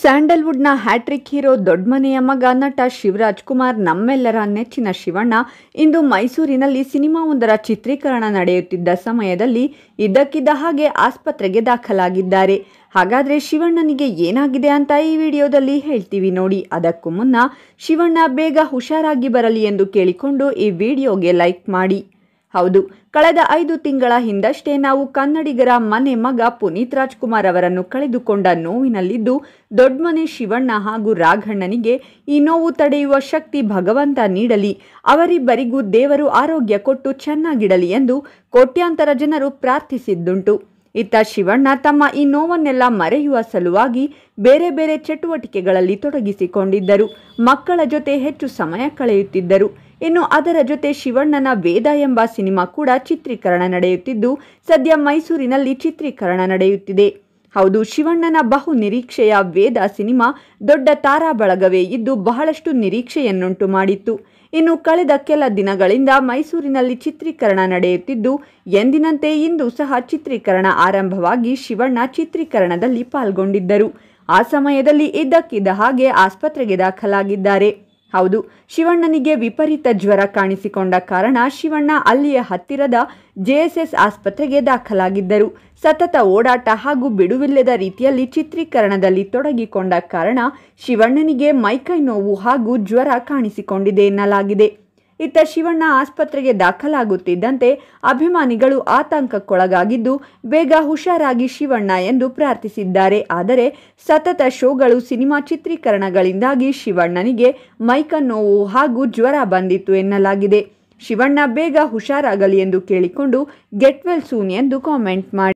ಸ್ಯಾಂಡಲ್ವುಡ್ನ hat trick hero ದೊಡ್ಡಮನೆಯ ಮಗ ನಟ ಶಿವರಾಜ್ ಕುಮಾರ್ ನಮ್ಮೆಲ್ಲರ ನೆಚ್ಚಿನ ಶಿವಣ್ಣ ಇಂದು ಮೈಸೂರಿನಲ್ಲಿ ಸಿನಿಮಾವೊಂದರ ಚಿತ್ರೀಕರಣ ನಡೆಯುತ್ತಿದ್ದ ಸಮಯದಲ್ಲಿ ಇದ್ದಕ್ಕಿದ್ದ ಹಾಗೆ ಆಸ್ಪತ್ರೆಗೆ ದಾಖಲಾಗಿದ್ದಾರೆ ಹಾಗಾದರೆ ಶಿವಣ್ಣನಿಗೆ ಏನಾಗಿದೆ ಅಂತ ಈ ವಿಡಿಯೋದಲ್ಲಿ ಹೇಳ್ತೀವಿ ನೋಡಿ ಅದಕ್ಕೂ ಮುನ್ನ ಶಿವಣ್ಣ ಬೇಗ ಹುಷಾರಾಗಿ ಬರಲಿ ಎಂದು ಕೇಳಿಕೊಂಡು ಈ ವಿಡಿಯೋಗೆ ಲೈಕ್ ಮಾಡಿ ಹೌದು ಕಳೆದ ಐದು ತಿಂಗಳ ಹಿಂದಷ್ಟೇ ನಾವು ಕನ್ನಡಿಗರ ಮನೆ ಮಗ ಪುನೀತ್ ರಾಜ್ಕುಮಾರ್ ಅವರನ್ನು ಕಳೆದುಕೊಂಡ ನೋವಿನಲ್ಲಿದ್ದು ದೊಡ್ಮನೆ ಶಿವಣ್ಣ ಹಾಗೂ ರಾಘಣ್ಣನಿಗೆ ಈ ನೋವು ತಡೆಯುವ ಶಕ್ತಿ ಭಗವಂತ ನೀಡಲಿ ಅವರಿಬ್ಬರಿಗೂ ದೇವರು ಆರೋಗ್ಯ ಕೊಟ್ಟು ಚೆನ್ನಾಗಿಡಲಿ ಎಂದು ಕೋಟ್ಯಾಂತರ ಜನರು ಪ್ರಾರ್ಥಿಸಿದ್ದುಂಟು ಇತ್ತ ಶಿವಣ್ಣ ತಮ್ಮ ಈ ನೋವನ್ನೆಲ್ಲ ಮರೆಯುವ ಸಲುವಾಗಿ ಬೇರೆ ಬೇರೆ ಚಟುವಟಿಕೆಗಳಲ್ಲಿ ತೊಡಗಿಸಿಕೊಂಡಿದ್ದರು ಮಕ್ಕಳ ಜೊತೆ ಹೆಚ್ಚು ಸಮಯ ಕಳೆಯುತ್ತಿದ್ದರು ಇನ್ನು ಅದರ ಜೊತೆ ಶಿವಣ್ಣನ ವೇದ ಎಂಬ ಸಿನಿಮಾ ಕೂಡ ಚಿತ್ರೀಕರಣ ನಡೆಯುತ್ತಿದ್ದು ಸದ್ಯ ಮೈಸೂರಿನಲ್ಲಿ ಚಿತ್ರೀಕರಣ ನಡೆಯುತ್ತಿದೆ ಹೌದು ಶಿವಣ್ಣನ ಬಹು ನಿರೀಕ್ಷೆಯ ವೇದ ಸಿನಿಮಾ ದೊಡ್ಡ ತಾರಾ ಬಳಗವೇ ಇದ್ದು ಬಹಳಷ್ಟು ನಿರೀಕ್ಷೆಯನ್ನುಂಟು ಮಾಡಿತ್ತು ಇನ್ನು ಕಳೆದ ಕೆಲ ದಿನಗಳಿಂದ ಮೈಸೂರಿನಲ್ಲಿ ಚಿತ್ರೀಕರಣ ನಡೆಯುತ್ತಿದ್ದು ಎಂದಿನಂತೆ ಇಂದು ಸಹ ಚಿತ್ರೀಕರಣ ಆರಂಭವಾಗಿ ಶಿವಣ್ಣ ಚಿತ್ರೀಕರಣದಲ್ಲಿ ಪಾಲ್ಗೊಂಡಿದ್ದರು ಆ ಸಮಯದಲ್ಲಿ ಇದ್ದಕ್ಕಿದ್ದ ಹಾಗೆ ಆಸ್ಪತ್ರೆಗೆ ದಾಖಲಾಗಿದ್ದಾರೆ ಹೌದು ಶಿವಣ್ಣನಿಗೆ ವಿಪರೀತ ಜ್ವರ ಕಾಣಿಸಿಕೊಂಡ ಕಾರಣ ಶಿವಣ್ಣ ಅಲ್ಲಿಯ ಹತ್ತಿರದ ಜೆಎಸ್ಎಸ್ ಆಸ್ಪತ್ರೆಗೆ ದಾಖಲಾಗಿದ್ದರು ಸತತ ಓಡಾಟ ಹಾಗೂ ಬಿಡುವಿಲ್ಲದ ರೀತಿಯಲ್ಲಿ ಚಿತ್ರೀಕರಣದಲ್ಲಿ ತೊಡಗಿಕೊಂಡ ಕಾರಣ ಶಿವಣ್ಣನಿಗೆ ಮೈಕೈ ನೋವು ಹಾಗೂ ಜ್ವರ ಕಾಣಿಸಿಕೊಂಡಿದೆ ಎನ್ನಲಾಗಿದೆ ಇತ್ತ ಶಿವಣ್ಣ ಆಸ್ಪತ್ರೆಗೆ ದಾಖಲಾಗುತ್ತಿದ್ದಂತೆ ಅಭಿಮಾನಿಗಳು ಆತಂಕಕ್ಕೊಳಗಾಗಿದ್ದು ಬೇಗ ಹುಷಾರಾಗಿ ಶಿವಣ್ಣ ಎಂದು ಪ್ರಾರ್ಥಿಸಿದ್ದಾರೆ ಆದರೆ ಸತತ ಶೋಗಳು ಸಿನಿಮಾ ಚಿತ್ರೀಕರಣಗಳಿಂದಾಗಿ ಶಿವಣ್ಣನಿಗೆ ಮೈಕ ನೋವು ಹಾಗೂ ಜ್ವರ ಬಂದಿತ್ತು ಎನ್ನಲಾಗಿದೆ ಶಿವಣ್ಣ ಬೇಗ ಹುಷಾರಾಗಲಿ ಎಂದು ಕೇಳಿಕೊಂಡು ಗೆಟ್ ವೆಲ್ ಸೂನ್ ಎಂದು ಕಾಮೆಂಟ್ ಮಾಡಿ